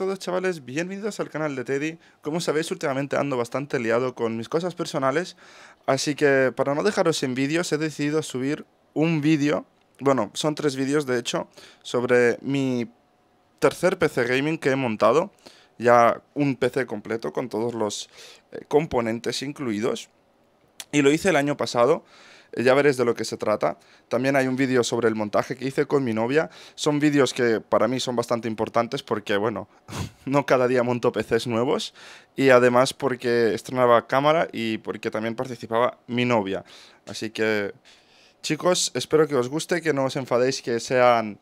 todos chavales, bienvenidos al canal de Teddy. Como sabéis últimamente ando bastante liado con mis cosas personales, así que para no dejaros en vídeos he decidido subir un vídeo, bueno, son tres vídeos de hecho, sobre mi tercer PC gaming que he montado, ya un PC completo con todos los eh, componentes incluidos, y lo hice el año pasado ya veréis de lo que se trata. También hay un vídeo sobre el montaje que hice con mi novia. Son vídeos que para mí son bastante importantes porque, bueno, no cada día monto PCs nuevos y además porque estrenaba cámara y porque también participaba mi novia. Así que, chicos, espero que os guste, que no os enfadéis, que sean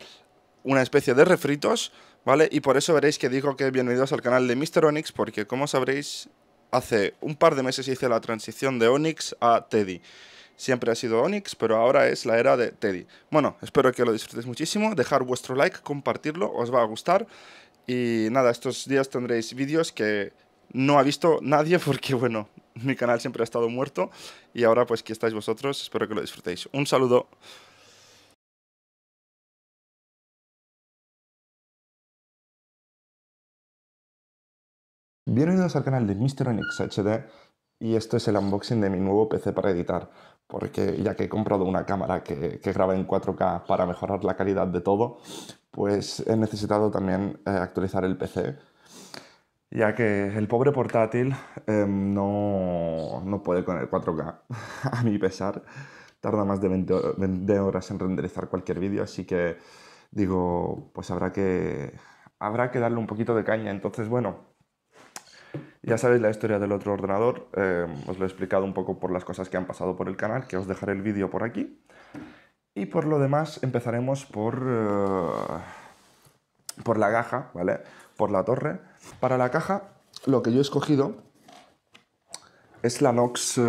una especie de refritos, ¿vale? Y por eso veréis que digo que bienvenidos al canal de Mr. Onyx porque, como sabréis... Hace un par de meses hice la transición de Onyx a Teddy. Siempre ha sido Onyx, pero ahora es la era de Teddy. Bueno, espero que lo disfrutéis muchísimo. Dejar vuestro like, compartirlo, os va a gustar. Y nada, estos días tendréis vídeos que no ha visto nadie porque, bueno, mi canal siempre ha estado muerto. Y ahora pues aquí estáis vosotros, espero que lo disfrutéis. Un saludo. Bienvenidos al canal de Mr. Onyx HD y esto es el unboxing de mi nuevo PC para editar, porque ya que he comprado una cámara que, graba en 4K para mejorar la calidad de todo, pues he necesitado también eh, actualizar el PC, ya que el pobre portátil em, no, puede con el 4K, a mi pesar. Tarda más de 20, horas en renderizar cualquier vídeo, así que digo, pues habrá que, habrá que darle un poquito de caña. Entonces, bueno, ya sabéis la historia del otro ordenador, eh, os lo he explicado un poco por las cosas que han pasado por el canal, que os dejaré el vídeo por aquí. Y por lo demás empezaremos por, eh, por la caja, ¿vale? Por la torre. Para la caja lo que yo he escogido es la Nox eh,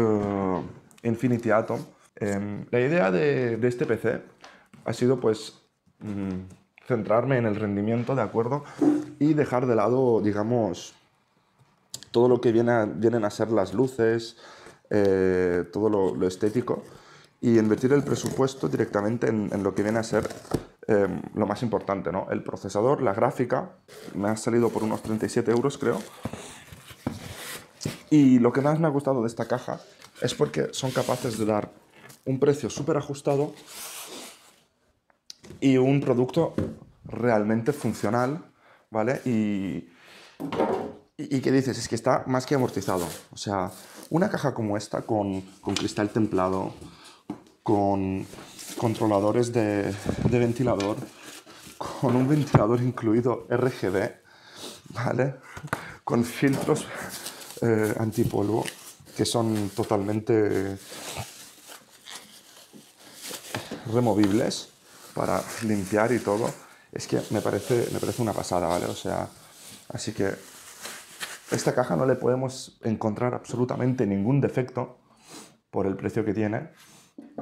Infinity Atom. Em, la idea de, este PC ha sido pues mm, centrarme en el rendimiento, ¿de acuerdo? Y dejar de lado, digamos, todo lo que viene a, vienen a ser las luces, eh, todo lo, estético, y invertir el presupuesto directamente en, lo que viene a ser em, lo más importante, ¿no? El procesador, la gráfica, me ha salido por unos 37 euros, creo. Y lo que más me ha gustado de esta caja es porque son capaces de dar un precio súper ajustado y un producto realmente funcional, ¿vale? Y y, qué dices, es que está más que amortizado. O sea, una caja como esta con, cristal templado, con controladores de, ventilador, con un ventilador incluido RGB, ¿vale? Con filtros eh, antipolvo que son totalmente removibles para limpiar y todo. Es que me parece, me parece una pasada, ¿vale? O sea, así que esta caja no le podemos encontrar absolutamente ningún defecto por el precio que tiene.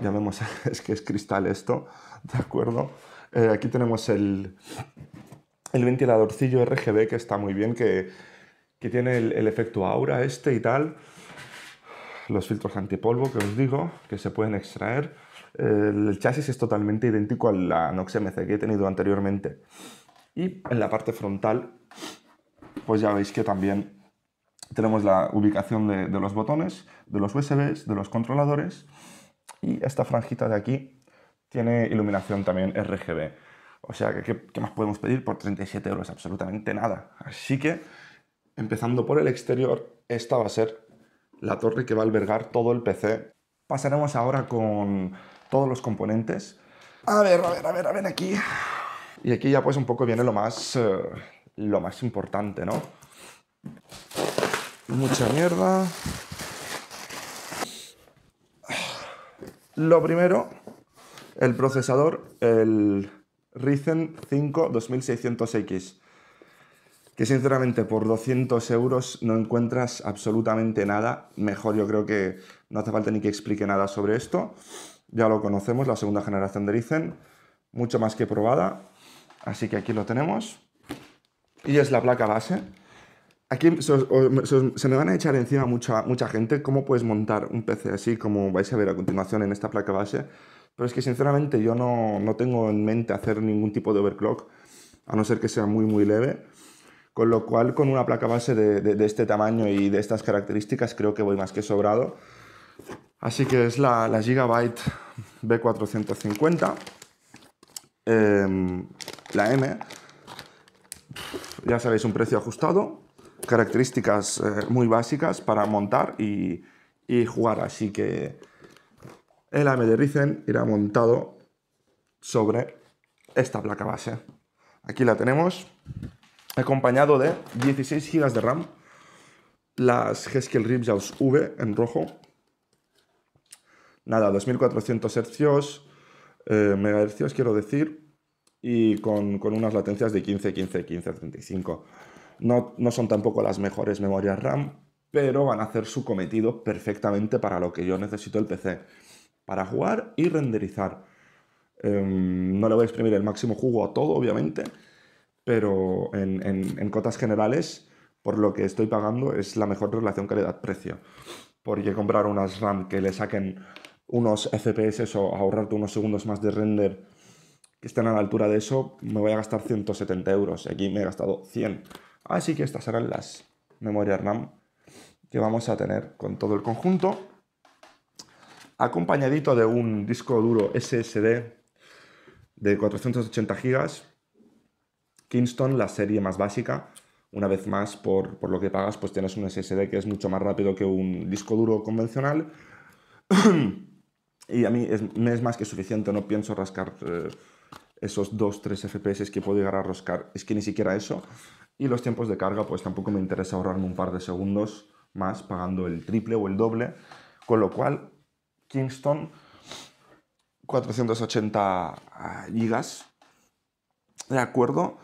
ya vemos es que es cristal esto, ¿de acuerdo? Eh, aquí tenemos el, el ventiladorcillo RGB que está muy bien, que, tiene el, efecto aura este y tal. Los filtros antipolvo que os digo, que se pueden extraer. El chasis es totalmente idéntico al la Nox MC que he tenido anteriormente. Y en la parte frontal, pues ya veis que también tenemos la ubicación de, los botones, de los USBs, de los controladores y esta franjita de aquí tiene iluminación también RGB. O sea, ¿qué, qué más podemos pedir por 37 euros? Absolutamente nada. Así que, empezando por el exterior, esta va a ser la torre que va a albergar todo el PC. Pasaremos ahora con todos los componentes. A ver, a ver, a ver, a ver aquí. Y aquí ya pues un poco viene lo más, eh, lo más importante, ¿no? mucha mierda. Lo primero, el procesador, el Ryzen 5 2600X, que sinceramente por 200 euros no encuentras absolutamente nada mejor. Yo creo que no hace falta ni que explique nada sobre esto. Ya lo conocemos, la segunda generación de Ryzen, mucho más que probada. Así que aquí lo tenemos. Y es la placa base Aquí se, me van a echar encima mucha, mucha gente cómo puedes montar un PC así como vais a ver a continuación en esta placa base, pero es que sinceramente yo no, no tengo en mente hacer ningún tipo de overclock, a no ser que sea muy muy leve, con lo cual con una placa base de, de, este tamaño y de estas características creo que voy más que sobrado. Así que es la, la Gigabyte B450, em, la M, ya sabéis, un precio ajustado, características eh, muy básicas para montar y, jugar. Así que el AMD Ryzen irá montado sobre esta placa base. Aquí la tenemos, acompañado de 16 GB de RAM, las Haskell Ripjaws V en rojo. Nada, 2400 Hz, eh, megahercios quiero decir, y con unas latencias de 15, 15, 15, 35. No, son tampoco las mejores memorias RAM, pero van a hacer su cometido perfectamente para lo que yo necesito el PC, para jugar y renderizar. Em, no le voy a exprimir el máximo jugo a todo, obviamente, pero en, cotas generales, por lo que estoy pagando, es la mejor relación calidad-precio. Porque comprar unas RAM que le saquen unos FPS o ahorrarte unos segundos más de render que estén a la altura de eso, me voy a gastar 170 euros. Aquí me he gastado 100 Así que estas serán las memorias RAM que vamos a tener con todo el conjunto, acompañadito de un disco duro SSD de 480 GB, Kingston, la serie más básica. Una vez más, por, lo que pagas, pues tienes un SSD que es mucho más rápido que un disco duro convencional. y a mí es, es más que suficiente, no pienso rascar eh, esos 2-3 FPS que puedo llegar a roscar. Es que ni siquiera eso. Y los tiempos de carga, pues tampoco me interesa ahorrarme un par de segundos más pagando el triple o el doble. Con lo cual, Kingston 480 ah, gigas. De acuerdo.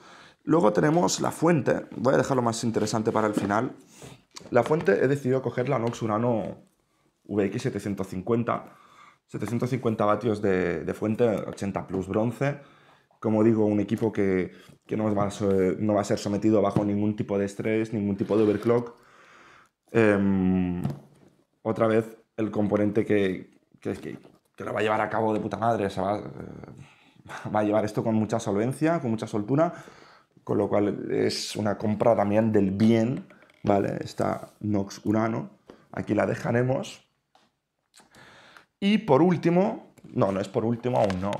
Luego tenemos la fuente. Voy a dejarlo más interesante para el final. La fuente he decidido coger la Nox Urano VX 750. 750 vatios de, de fuente, 80 plus bronce como digo, un equipo que, no, va a ser, no va a ser sometido bajo ningún tipo de estrés, ningún tipo de overclock. Em, otra vez, el componente que, que, lo va a llevar a cabo de puta madre, eh, va, a llevar esto con mucha solvencia, con mucha soltura, con lo cual es una compra también del bien, ¿vale? Está Nox Urano, aquí la dejaremos. Y por último, no, no es por último, aún no,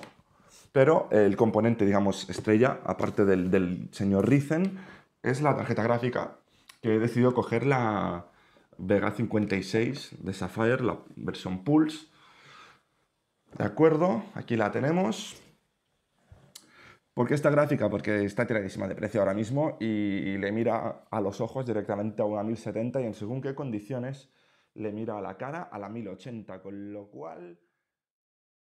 pero el componente, digamos, estrella, aparte del, señor Rizen, es la tarjeta gráfica que he decidido coger la Vega 56 de Sapphire, la versión Pulse. De acuerdo, aquí la tenemos. ¿Por qué esta gráfica? Porque está tiradísima de precio ahora mismo y le mira a los ojos directamente a una 1070 y en según qué condiciones le mira a la cara a la 1080, con lo cual